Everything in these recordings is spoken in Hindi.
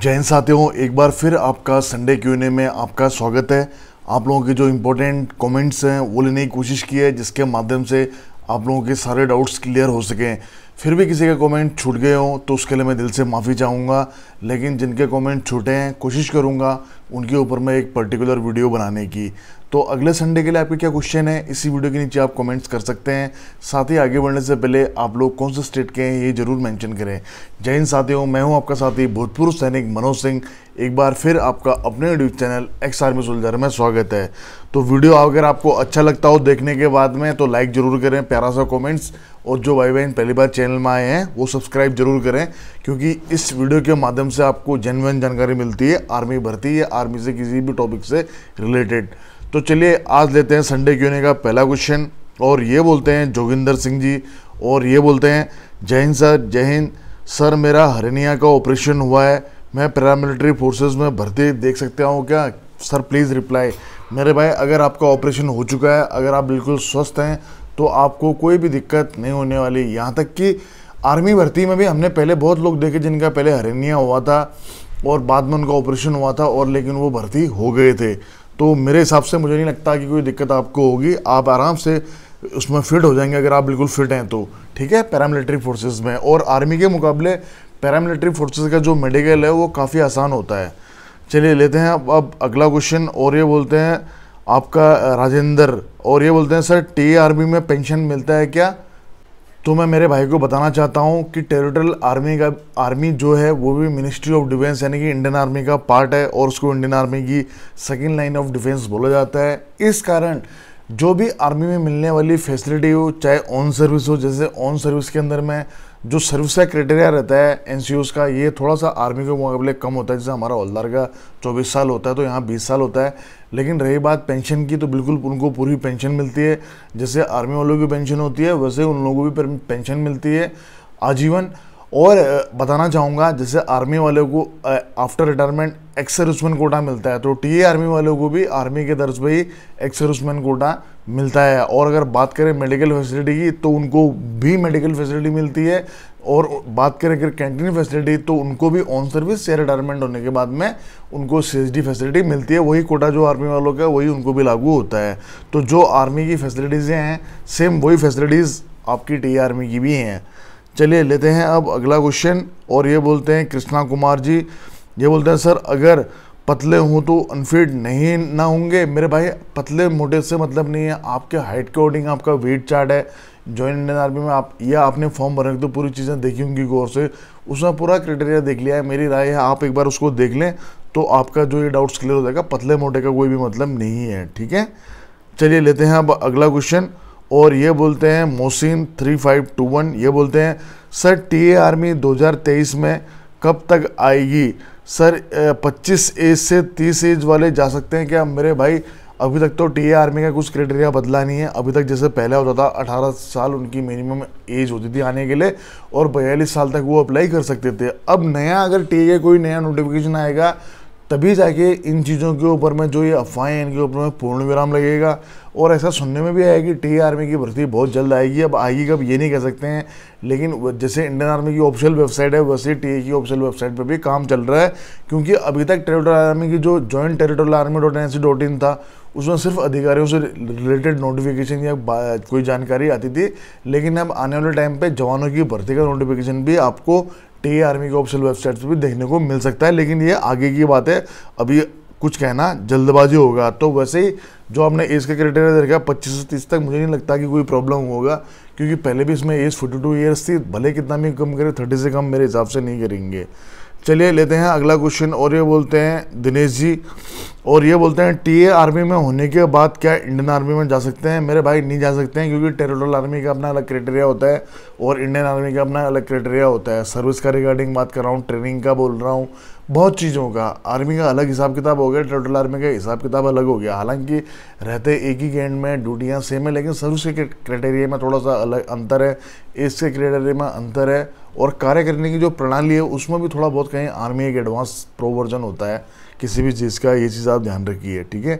जैन साथियों एक बार फिर आपका संडे क्यू में आपका स्वागत है आप लोगों के जो इम्पोर्टेंट कमेंट्स हैं वो लेने की कोशिश की है जिसके माध्यम से आप लोगों के सारे डाउट्स क्लियर हो सकें फिर भी किसी के कमेंट छूट गए हों तो उसके लिए मैं दिल से माफ़ी चाहूँगा लेकिन जिनके कमेंट छूटे हैं कोशिश करूँगा उनके ऊपर मैं एक पर्टिकुलर वीडियो बनाने की तो अगले संडे के लिए आपके क्या क्वेश्चन है इसी वीडियो के नीचे आप कमेंट्स कर सकते हैं साथ ही आगे बढ़ने से पहले आप लोग कौन से स्टेट के हैं ये जरूर मेंशन करें जय हिंद साथियों मैं हूं आपका साथी भूतपूर्व सैनिक मनोज सिंह एक बार फिर आपका अपने YouTube channel ex army soldier में स्वागत है तो वीडियो अगर आपको अच्छा लगता हो देखने के बाद में तो लाइक ज़रूर करें प्यारा सा कॉमेंट्स और जो भाई बहन पहली बार चैनल में आए हैं वो सब्सक्राइब जरूर करें क्योंकि इस वीडियो के माध्यम से आपको जेनवन जानकारी मिलती है आर्मी भर्ती या आर्मी से किसी भी टॉपिक से रिलेटेड तो चलिए आज लेते हैं संडे क्यों का पहला क्वेश्चन और ये बोलते हैं जोगिंदर सिंह जी और ये बोलते हैं जय हिंद सर जय हिंद सर मेरा हरनिया का ऑपरेशन हुआ है मैं पैरामिलिट्री फोर्सेज में भर्ती देख सकता हूँ क्या सर प्लीज़ रिप्लाई मेरे भाई अगर आपका ऑपरेशन हो चुका है अगर आप बिल्कुल स्वस्थ हैं तो आपको कोई भी दिक्कत नहीं होने वाली यहाँ तक कि आर्मी भर्ती में भी हमने पहले बहुत लोग देखे जिनका पहले हरनिया हुआ था और बाद में उनका ऑपरेशन हुआ था और लेकिन वो भर्ती हो गए थे तो मेरे हिसाब से मुझे नहीं लगता कि कोई दिक्कत आपको होगी आप आराम से उसमें फिट हो जाएंगे अगर आप बिल्कुल फिट हैं तो ठीक है पैरामिलिट्री फोर्सेज में और आर्मी के मुकाबले पैरामिलिट्री फोर्सेज का जो मेडिकल है वो काफ़ी आसान होता है चलिए लेते हैं अब अब अगला क्वेश्चन और ये बोलते हैं आपका राजेंद्र और ये बोलते हैं सर टी आर्मी में पेंशन मिलता है क्या तो मैं मेरे भाई को बताना चाहता हूँ कि टेरिटोरियल आर्मी का आर्मी जो है वो भी मिनिस्ट्री ऑफ डिफेंस यानी कि इंडियन आर्मी का पार्ट है और उसको इंडियन आर्मी की सेकेंड लाइन ऑफ डिफेंस बोला जाता है इस कारण जो भी आर्मी में मिलने वाली फैसिलिटी हो चाहे ऑन सर्विस हो जैसे ऑन सर्विस के अंदर मैं जो सर्विस का क्राइटेरिया रहता है एन का ये थोड़ा सा आर्मी के मुकाबले कम होता है जैसे हमारा हौलदार का चौबीस साल होता है तो यहाँ बीस साल होता है लेकिन रही बात पेंशन की तो बिल्कुल उनको पूरी पेंशन मिलती है जैसे आर्मी वालों की पेंशन होती है वैसे उन लोगों को भी पेंशन मिलती है आजीवन और बताना चाहूँगा जैसे आर्मी वालों को after retirement ex serviceman quota मिलता है तो टीए आर्मी वालों को भी आर्मी के तरफ पर ही एक्स सर्विसमैन कोटा मिलता है और अगर बात करें मेडिकल फैसिलिटी की तो उनको भी मेडिकल फैसिलिटी मिलती है और बात करें अगर कैंटीन फैसिलिटी तो उनको भी ऑन सर्विस या रिटायरमेंट होने के बाद में उनको सी फैसिलिटी मिलती है वही कोटा जो आर्मी वालों का वही उनको भी लागू होता है तो जो आर्मी की फैसिलिटीज़ें हैं सेम वही फैसिलिटीज़ आपकी टी आर्मी की भी हैं चलिए लेते हैं अब अगला क्वेश्चन और ये बोलते हैं कृष्णा कुमार जी ये बोलते हैं सर अगर पतले हों तो अनफिट नहीं ना होंगे मेरे भाई पतले मोटे से मतलब नहीं है आपके हाइट के अकॉर्डिंग आपका वेट चार्ट है जॉइन इंडियन आर्मी में आप या आपने फॉर्म भरने तो पूरी चीज़ें देखी होंगी गौर से उसमें पूरा क्राइटेरिया देख लिया है मेरी राय है आप एक बार उसको देख लें तो आपका जो ये डाउट्स क्लियर हो जाएगा पतले मोटे का कोई भी मतलब नहीं है ठीक है चलिए लेते हैं अब अगला क्वेश्चन और ये बोलते हैं Mohsin three five two one ये बोलते हैं सर ए आर्मी 2023 में कब तक आएगी सर 25 एज से 30 एज वाले जा सकते हैं क्या मेरे भाई अभी तक तो ए आर्मी का कुछ क्राइटेरिया बदला नहीं है अभी तक जैसे पहले होता था 18 साल उनकी मिनिमम एज होती थी आने के लिए और बयालीस साल तक वो अप्लाई कर सकते थे अब नया अगर टीए कोई नया नोटिफिकेशन आएगा तभी जाके इन चीज़ों के ऊपर में जो ये अफवाहें इनके ऊपर में पूर्ण विराम लगेगा और ऐसा सुनने में भी आया कि टी आर्मी की भर्ती बहुत जल्द आएगी अब आएगी कब ये नहीं कह सकते हैं लेकिन जैसे इंडियन आर्मी की ऑफिशियल वेबसाइट है वैसे टी की ऑफिशियल वेबसाइट पर भी काम चल रहा है क्योंकि अभी तक टेरिटोरियल आर्मी की जो joint territorial army dot N C dot in था उसमें सिर्फ अधिकारियों से रिलेटेड नोटिफिकेशन या कोई जानकारी आती थी लेकिन अब आने वाले टाइम पर जवानों की भर्ती का नोटिफिकेशन भी आपको टी आर्मी के ऑफिशियल वेबसाइट पर भी देखने को मिल सकता है लेकिन ये आगे की बात है अभी कुछ कहना जल्दबाजी होगा तो वैसे ही जो आपने एज का क्राइटेरिया देखा पच्चीस से तीस तक मुझे नहीं लगता कि कोई प्रॉब्लम होगा क्योंकि पहले भी इसमें एज फोर्टी टू ईयर्स थी भले कितना भी कम करे थर्टी से कम मेरे हिसाब से नहीं करेंगे चलिए लेते हैं अगला क्वेश्चन और ये बोलते हैं दिनेश जी और ये बोलते हैं टीए आर्मी में होने के बाद क्या इंडियन आर्मी में जा सकते हैं मेरे भाई नहीं जा सकते हैं क्योंकि टेरिटोरियल आर्मी का अपना अलग क्राइटेरिया होता है और इंडियन आर्मी का अपना अलग क्राइटेरिया होता है सर्विस का रिगार्डिंग बात कर रहा हूँ ट्रेनिंग का बोल रहा हूँ बहुत चीज़ों का आर्मी का अलग हिसाब किताब हो गया टेरिटोरियल आर्मी का हिसाब किताब अलग हो गया हालांकि रहते एक ही गेंड में ड्यूटियाँ सेम है लेकिन सर्विस के क्राइटेरिया में थोड़ा सा अलग अंतर है इसके के क्राइटेरिया में अंतर है और कार्य करने की जो प्रणाली है उसमें भी थोड़ा बहुत कहीं आर्मी एक एडवांस प्रो वर्जन होता है किसी भी चीज़ का ये चीज़ आप ध्यान रखिए ठीक है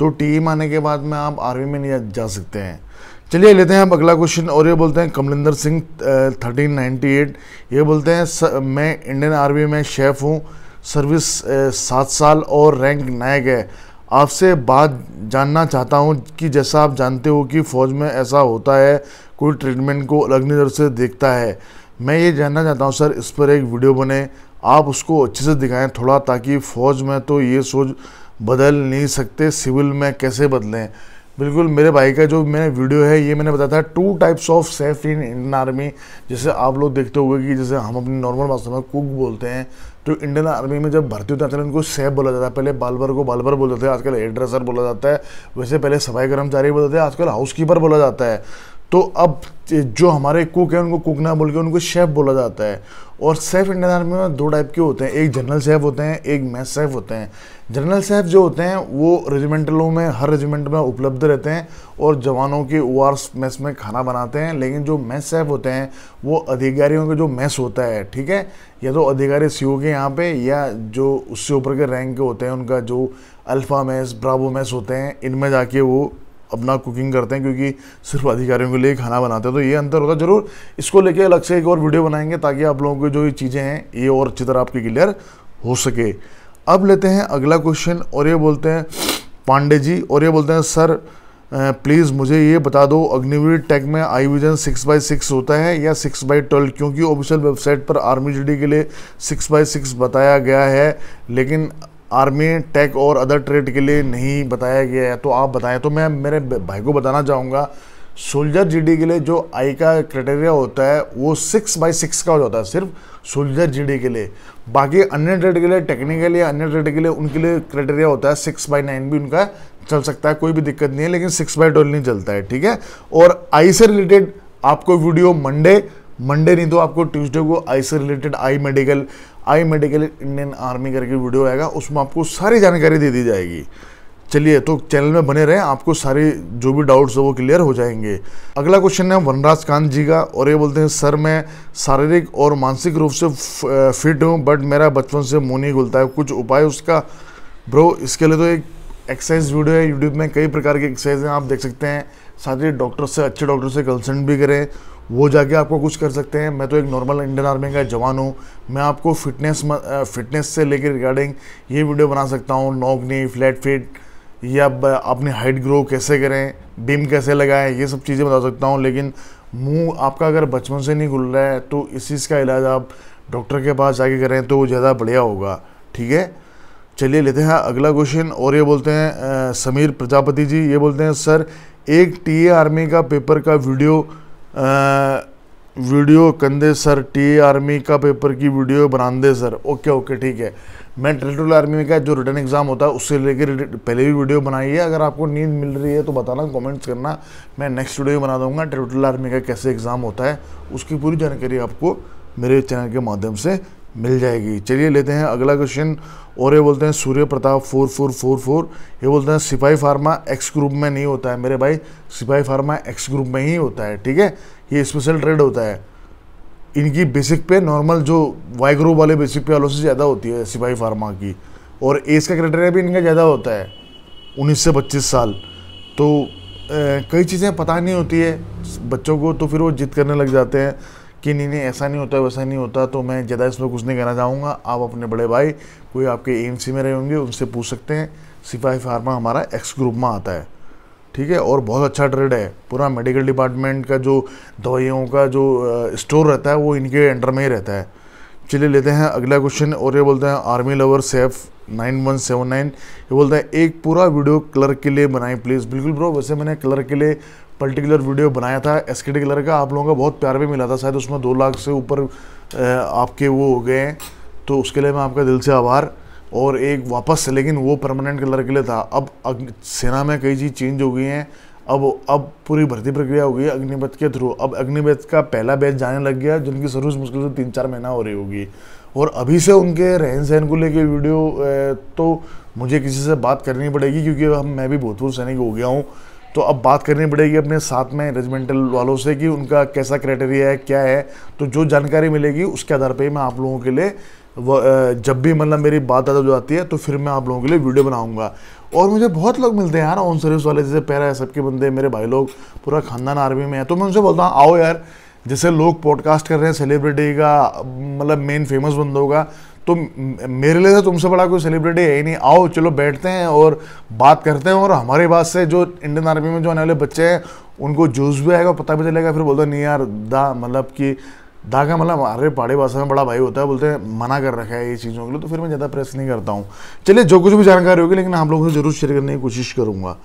तो टी आने के बाद में आप आर्मी में नहीं जा सकते हैं चलिए लेते हैं आप अगला क्वेश्चन और ये बोलते हैं कमलिंदर सिंह थर्टीन ये बोलते हैं मैं इंडियन आर्मी में शेफ़ हूँ सर्विस सात साल और रैंक नायक है आपसे बात जानना चाहता हूँ कि जैसा आप जानते हो कि फ़ौज में ऐसा होता है कोई ट्रीटमेंट को अलग नज़र से देखता है मैं ये जानना चाहता हूँ सर इस पर एक वीडियो बने आप उसको अच्छे से दिखाएं थोड़ा ताकि फ़ौज में तो ये सोच बदल नहीं सकते सिविल में कैसे बदलें बिल्कुल मेरे भाई का जो मैंने वीडियो है ये मैंने बताया था two types of chef in Indian army जैसे आप लोग देखते होंगे कि जैसे हम अपनी नॉर्मल भाषा में कुक बोलते हैं तो इंडियन आर्मी में जब भर्ती होते हैं उनको सेफ बोला जाता है पहले बालबर को बालबर बोलते थे आजकल एड्रेसर बोला जाता है वैसे पहले सफाई कर्मचारी बोलते थे आजकल हाउस कीपर बोला जाता है तो अब जो हमारे कुक हैं उनको कुक ना बोल के उनको शेफ़ बोला जाता है और सेफ़ इंडियन आर्मी में दो टाइप के होते हैं एक जनरल सेफ़ होते हैं एक मैस सेफ़ होते हैं जनरल सेफ़ जो होते हैं वो रेजिमेंटलों में हर रेजिमेंट में उपलब्ध रहते हैं और जवानों के ओ आर मैस में खाना बनाते हैं लेकिन जो मैस सेफ़ होते हैं वो अधिकारियों का जो मैस होता है ठीक है या तो अधिकारी सी e के यहाँ पे या जो उससे ऊपर के रैंक के होते हैं उनका जो अल्फ़ा मैस ब्रावो मैस होते हैं इनमें जाके वो अपना कुकिंग करते हैं क्योंकि सिर्फ अधिकारियों के लिए खाना बनाते हैं तो ये अंतर होगा जरूर इसको लेके अलग से एक और वीडियो बनाएंगे ताकि आप लोगों को जो ये चीज़ें हैं ये और अच्छी तरह आपकी क्लियर हो सके अब लेते हैं अगला क्वेश्चन और ये बोलते हैं पांडे जी और ये बोलते हैं सर प्लीज़ मुझे ये बता दो अग्निवीर टैग में eye vision six by six होता है या सिक्स बाई ट्वेल्व क्योंकि ऑफिशियल वेबसाइट पर आर्मी जी के लिए सिक्स बाई सिक्स बताया गया है लेकिन आर्मी टेक और अदर ट्रेड के लिए नहीं बताया गया है तो आप बताएं तो मैं मेरे भाई को बताना चाहूँगा सोल्जर जीडी के लिए जो आई का क्राइटेरिया होता है वो सिक्स बाई सिक्स का हो जाता है सिर्फ सोल्जर जीडी के लिए बाकी अन्य ट्रेड के लिए टेक्निकल या अन्य ट्रेड के लिए उनके लिए क्राइटेरिया होता है सिक्स बाई नाइन भी उनका चल सकता है कोई भी दिक्कत नहीं है लेकिन सिक्स बाई ट्वेल्व नहीं चलता है ठीक है और आई से रिलेटेड आपको वीडियो मंडे मंडे नहीं तो आपको ट्यूसडे को आई से related eye medical eye medical Indian army करके वीडियो आएगा उसमें आपको सारी जानकारी दे दी जाएगी चलिए तो चैनल में बने रहें आपको सारे जो भी डाउट्स है वो क्लियर हो जाएंगे अगला क्वेश्चन है वनराज कांत जी का और ये बोलते हैं सर मैं शारीरिक और मानसिक रूप से फिट हूँ बट मेरा बचपन से मुँह नहीं खुलता है कुछ उपाय उसका ब्रो इसके लिए तो एक एक्सरसाइज वीडियो है यूट्यूब में कई प्रकार की एक्सरसाइज हैं आप देख सकते हैं साथ ही डॉक्टर से अच्छे डॉक्टर से कंसल्ट भी करें वो जाके आपको कुछ कर सकते हैं मैं तो एक नॉर्मल इंडियन आर्मी का जवान हूँ मैं आपको फिटनेस फिटनेस से लेकर रिगार्डिंग ये वीडियो बना सकता हूँ नी फ्लैट फिट या अपनी हाइट ग्रो कैसे करें बीम कैसे लगाएं ये सब चीज़ें बता सकता हूँ लेकिन मुंह आपका अगर बचपन से नहीं खुल रहा है तो इस चीज़ का इलाज आप डॉक्टर के पास जाके करें तो ज़्यादा बढ़िया होगा ठीक है चलिए लेते हैं अगला क्वेश्चन और ये बोलते हैं समीर प्रजापति जी ये बोलते हैं सर एक टी आर्मी का पेपर का वीडियो वीडियो कंधे सर टी आर्मी का पेपर की वीडियो बनांदे सर ओके ओके ठीक है मैं टेरिटोरियल आर्मी का जो रिटर्न एग्ज़ाम होता है उससे लेकर पहले भी वीडियो बनाई है अगर आपको नींद मिल रही है तो बताना कमेंट्स करना मैं नेक्स्ट वीडियो बना दूंगा टेरिटोरियल आर्मी का कैसे एग्ज़ाम होता है उसकी पूरी जानकारी आपको मेरे चैनल के माध्यम से मिल जाएगी चलिए लेते हैं अगला क्वेश्चन और ये बोलते हैं Surya Pratap four four four four ये बोलते हैं सिपाही फार्मा एक्स ग्रुप में नहीं होता है मेरे भाई सिपाही फार्मा एक्स ग्रुप में ही होता है ठीक है ये स्पेशल ट्रेड होता है इनकी बेसिक पे नॉर्मल जो वाई ग्रुप वाले बेसिक पे वालों से ज़्यादा होती है सिपाही फार्मा की और एज का क्राइटेरिया भी इनका ज़्यादा होता है उन्नीस से पच्चीस साल तो कई चीज़ें पता नहीं होती है बच्चों को तो फिर वो जिद करने लग जाते हैं कि नहीं नहीं ऐसा नहीं होता वैसा नहीं होता तो मैं ज़्यादा इसमें कुछ नहीं कहना चाहूँगा आप अपने बड़े भाई कोई आपके ए में रहे होंगे उनसे पूछ सकते हैं सिपाही फार्मा हमारा एक्स ग्रुप में आता है ठीक है और बहुत अच्छा ट्रेड है पूरा मेडिकल डिपार्टमेंट का जो दवाइयों का जो स्टोर रहता है वो इनके अंडर में ही रहता है चलिए लेते हैं अगला क्वेश्चन और ये बोलते हैं army lover chef nine one seven nine ये बोलता है एक पूरा वीडियो क्लर्क के लिए बनाए प्लीज़ बिल्कुल ब्रो वैसे मैंने क्लर्क के लिए पर्टिकुलर वीडियो बनाया था एस कलर का आप लोगों का बहुत प्यार भी मिला था शायद उसमें दो लाख से ऊपर आपके वो हो गए हैं तो उसके लिए मैं आपका दिल से आभार और एक वापस लेकिन वो परमानेंट कलर के लिए था अब सेना में कई चीज़ चेंज हो गई हैं अब अब पूरी भर्ती प्रक्रिया हो गई है अग्निपथ के थ्रू अब अग्निपथ का पहला बैच जाने लग गया जिनकी सर्विस मुश्किल से तीन चार महीना हो रही होगी और अभी से उनके रहन सहन को लेकर वीडियो तो मुझे किसी से बात करनी पड़ेगी क्योंकि हम मैं भी भूतपूर्व सैनिक हो गया हूँ तो अब बात करनी पड़ेगी अपने साथ में रेजिमेंटल वालों से कि उनका कैसा क्राइटेरिया है क्या है तो जो जानकारी मिलेगी उसके आधार पर मैं आप लोगों के लिए जब भी मतलब मेरी बात हो जाती है तो फिर मैं आप लोगों के लिए वीडियो बनाऊंगा और मुझे बहुत लोग मिलते हैं यार ऑन सर्विस वाले जैसे पैरा है सबके बंदे मेरे भाई लोग पूरा खानदान आर्मी में है तो मैं उनसे बोलता हूँ आओ यार जैसे लोग पॉडकास्ट कर रहे हैं सेलिब्रिटी का मतलब मेन फेमस बंदों का तो मेरे लिए तो तुमसे बड़ा कोई सेलिब्रिटी है ही नहीं आओ चलो बैठते हैं और बात करते हैं और हमारे बात से जो इंडियन आर्मी में जो आने वाले बच्चे हैं उनको जूस भी आएगा पता भी चलेगा फिर बोलते नहीं यार दा मतलब कि दा का मतलब अरे पहाड़ी भाषा में बड़ा भाई होता है बोलते हैं मना कर रखा है ये चीज़ों के लिए तो फिर मैं ज़्यादा प्रेस नहीं करता हूँ चलिए जो कुछ भी जानकारी होगी लेकिन हम लोगों से ज़रूर शेयर करने की कोशिश करूँगा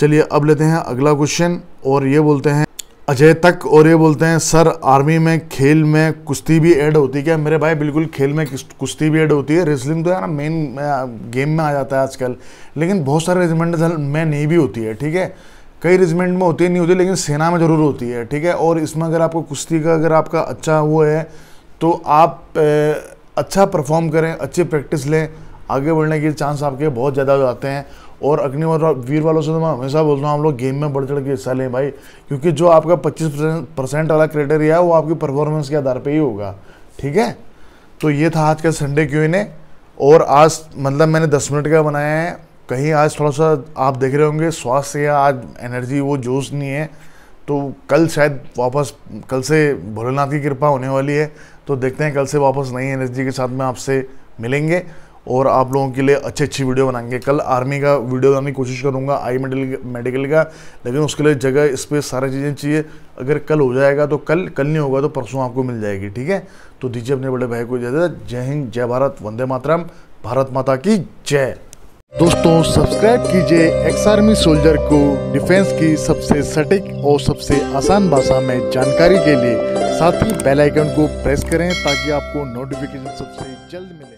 चलिए अब लेते हैं अगला क्वेश्चन और ये बोलते हैं अजय तक और ये बोलते हैं सर आर्मी में खेल में कुश्ती भी ऐड होती है क्या मेरे भाई बिल्कुल खेल में कुश्ती भी ऐड होती है रेसलिंग तो यार मेन गेम में आ जाता है आजकल लेकिन बहुत सारे रेजिमेंट में नहीं भी होती है ठीक है कई रेजिमेंट में होती है नहीं होती लेकिन सेना में ज़रूर होती है ठीक है और इसमें अगर आपको कुश्ती का अगर आपका अच्छा वो है तो आप अच्छा परफॉर्म करें अच्छी प्रैक्टिस लें आगे बढ़ने के चांस आपके बहुत ज़्यादा हो जाते हैं और अग्निवर वीर वालों से तो मैं हमेशा बोलता हूँ हम लोग गेम में बढ़ चढ़ के हिस्सा लें भाई क्योंकि जो आपका 25 परसेंट वाला क्राइटेरिया है वो आपकी परफॉर्मेंस के आधार पे ही होगा ठीक है तो ये था आज का संडे क्यों इन्हें और आज मतलब मैंने दस मिनट का बनाया है कहीं आज थोड़ा सा आप देख रहे होंगे स्वास्थ्य या आज एनर्जी वो जोश नहीं है तो कल शायद वापस कल से भोलेनाथ की कृपा होने वाली है तो देखते हैं कल से वापस नई एनर्जी के साथ में आपसे मिलेंगे और आप लोगों के लिए अच्छी अच्छी वीडियो बनाएंगे कल आर्मी का वीडियो बनाने की कोशिश करूँगा आई मेडिकल मेडिकल का लेकिन उसके लिए जगह इस पर सारी चीज़ें चाहिए अगर कल हो जाएगा तो कल कल नहीं होगा तो परसों आपको मिल जाएगी ठीक है तो दीजिए अपने बड़े भाई को इजाज़त जय हिंद जय भारत वंदे मातरम भारत माता की जय दोस्तों सब्सक्राइब कीजिए एक्स आर्मी सोल्जर को डिफेंस की सबसे सटीक और सबसे आसान भाषा में जानकारी के लिए साथ ही बेल आइकन को प्रेस करें ताकि आपको नोटिफिकेशन सबसे जल्द मिले